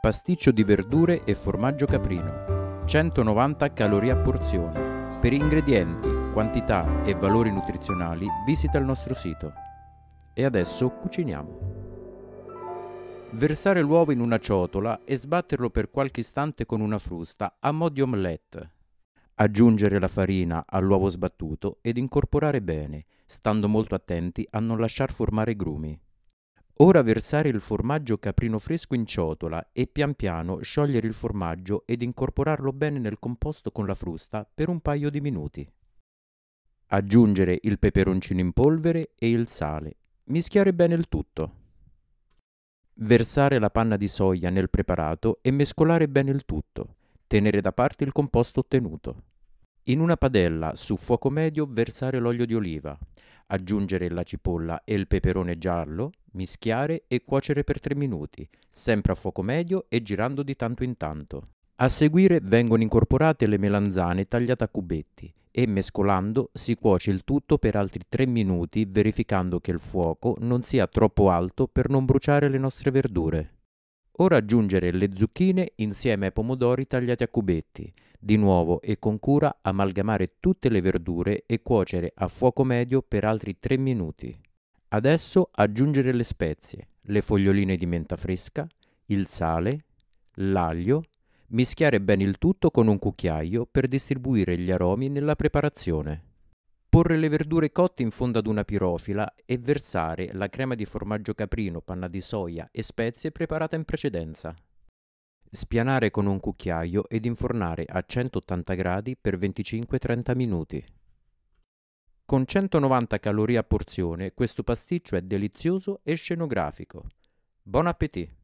pasticcio di verdure e formaggio caprino, 190 calorie a porzione. Per ingredienti, quantità e valori nutrizionali visita il nostro sito. E adesso cuciniamo. Versare l'uovo in una ciotola e sbatterlo per qualche istante con una frusta a mo' di omelette. Aggiungere la farina all'uovo sbattuto ed incorporare bene, stando molto attenti a non lasciar formare grumi. Ora versare il formaggio caprino fresco in ciotola e pian piano sciogliere il formaggio ed incorporarlo bene nel composto con la frusta per un paio di minuti. Aggiungere il peperoncino in polvere e il sale. Mischiare bene il tutto. Versare la panna di soia nel preparato e mescolare bene il tutto. Tenere da parte il composto ottenuto. In una padella su fuoco medio versare l'olio di oliva aggiungere la cipolla e il peperone giallo, mischiare e cuocere per 3 minuti, sempre a fuoco medio e girando di tanto in tanto. A seguire vengono incorporate le melanzane tagliate a cubetti e mescolando si cuoce il tutto per altri 3 minuti verificando che il fuoco non sia troppo alto per non bruciare le nostre verdure. Ora aggiungere le zucchine insieme ai pomodori tagliati a cubetti. Di nuovo e con cura amalgamare tutte le verdure e cuocere a fuoco medio per altri 3 minuti. Adesso aggiungere le spezie, le foglioline di menta fresca, il sale, l'aglio, mischiare bene il tutto con un cucchiaio per distribuire gli aromi nella preparazione. Porre le verdure cotte in fondo ad una pirofila e versare la crema di formaggio caprino, panna di soia e spezie preparata in precedenza. Spianare con un cucchiaio ed infornare a 180 gradi per 25-30 minuti. Con 190 calorie a porzione, questo pasticcio è delizioso e scenografico. Buon appetito!